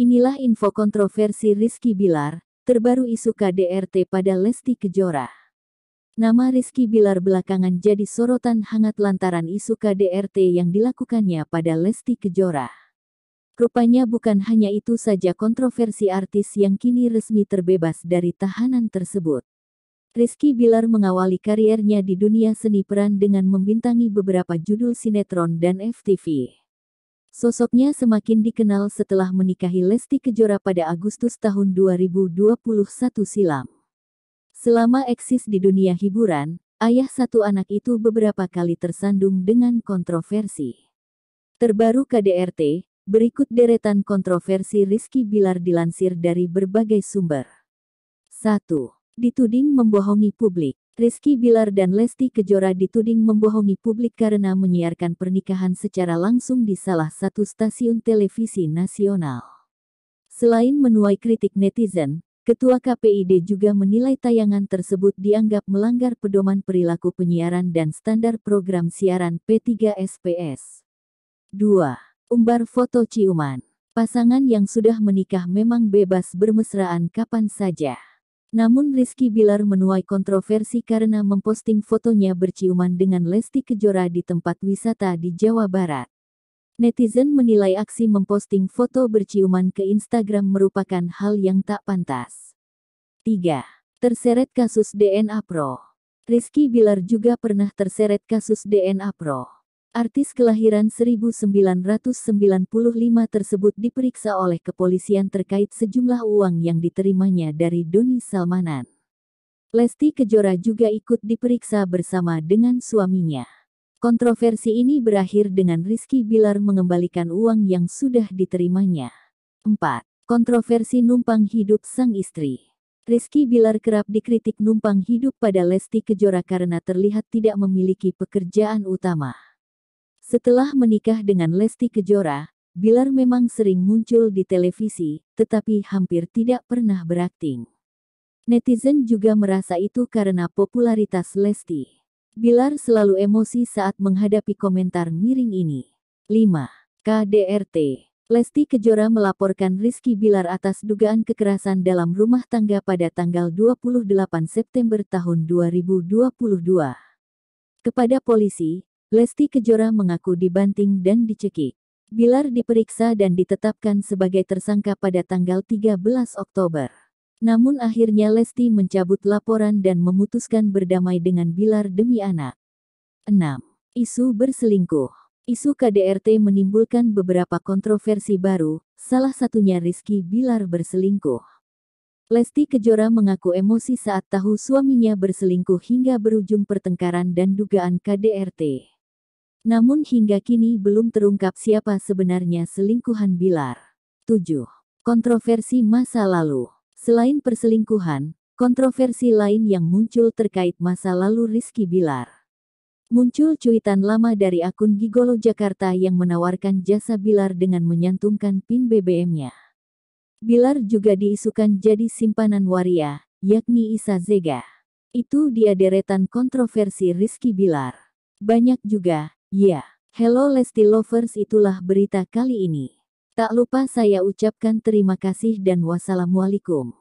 Inilah info kontroversi Rizky Bilar, terbaru isu KDRT pada Lesti Kejora. Nama Rizky Bilar belakangan jadi sorotan hangat lantaran isu KDRT yang dilakukannya pada Lesti Kejora. Rupanya bukan hanya itu saja kontroversi artis yang kini resmi terbebas dari tahanan tersebut. Rizky Bilar mengawali kariernya di dunia seni peran dengan membintangi beberapa judul sinetron dan FTV. Sosoknya semakin dikenal setelah menikahi Lesti Kejora pada Agustus tahun 2021 silam. Selama eksis di dunia hiburan, ayah satu anak itu beberapa kali tersandung dengan kontroversi. Terbaru KDRT, berikut deretan kontroversi Rizky Bilar dilansir dari berbagai sumber. 1. Dituding membohongi publik. Rizky Bilar dan Lesti Kejora dituding membohongi publik karena menyiarkan pernikahan secara langsung di salah satu stasiun televisi nasional. Selain menuai kritik netizen, Ketua KPID juga menilai tayangan tersebut dianggap melanggar pedoman perilaku penyiaran dan standar program siaran P3SPS. 2. Umbar foto ciuman. Pasangan yang sudah menikah memang bebas bermesraan kapan saja. Namun Rizky Bilar menuai kontroversi karena memposting fotonya berciuman dengan Lesti Kejora di tempat wisata di Jawa Barat. Netizen menilai aksi memposting foto berciuman ke Instagram merupakan hal yang tak pantas. 3. Terseret kasus DNA Pro Rizky Bilar juga pernah terseret kasus DNA Pro. Artis kelahiran 1995 tersebut diperiksa oleh kepolisian terkait sejumlah uang yang diterimanya dari Doni Salmanan. Lesti Kejora juga ikut diperiksa bersama dengan suaminya. Kontroversi ini berakhir dengan Rizky Bilar mengembalikan uang yang sudah diterimanya. 4. Kontroversi numpang hidup sang istri. Rizky Bilar kerap dikritik numpang hidup pada Lesti Kejora karena terlihat tidak memiliki pekerjaan utama. Setelah menikah dengan Lesti Kejora, Bilar memang sering muncul di televisi, tetapi hampir tidak pernah berakting. Netizen juga merasa itu karena popularitas Lesti. Bilar selalu emosi saat menghadapi komentar miring ini. 5. KDRT Lesti Kejora melaporkan Rizky Bilar atas dugaan kekerasan dalam rumah tangga pada tanggal 28 September tahun 2022. Kepada polisi, Lesti Kejora mengaku dibanting dan dicekik. Bilar diperiksa dan ditetapkan sebagai tersangka pada tanggal 13 Oktober. Namun akhirnya Lesti mencabut laporan dan memutuskan berdamai dengan Bilar demi anak. 6. Isu berselingkuh Isu KDRT menimbulkan beberapa kontroversi baru, salah satunya Rizky Bilar berselingkuh. Lesti Kejora mengaku emosi saat tahu suaminya berselingkuh hingga berujung pertengkaran dan dugaan KDRT. Namun hingga kini belum terungkap siapa sebenarnya selingkuhan Bilar. 7. Kontroversi masa lalu Selain perselingkuhan, kontroversi lain yang muncul terkait masa lalu Rizky Bilar. Muncul cuitan lama dari akun Gigolo Jakarta yang menawarkan jasa Bilar dengan menyantumkan PIN BBM-nya. Bilar juga diisukan jadi simpanan waria, yakni Isa Zega. Itu dia deretan kontroversi Rizky Bilar. Banyak juga Ya, hello Lesti Lovers itulah berita kali ini. Tak lupa saya ucapkan terima kasih dan wassalamualaikum.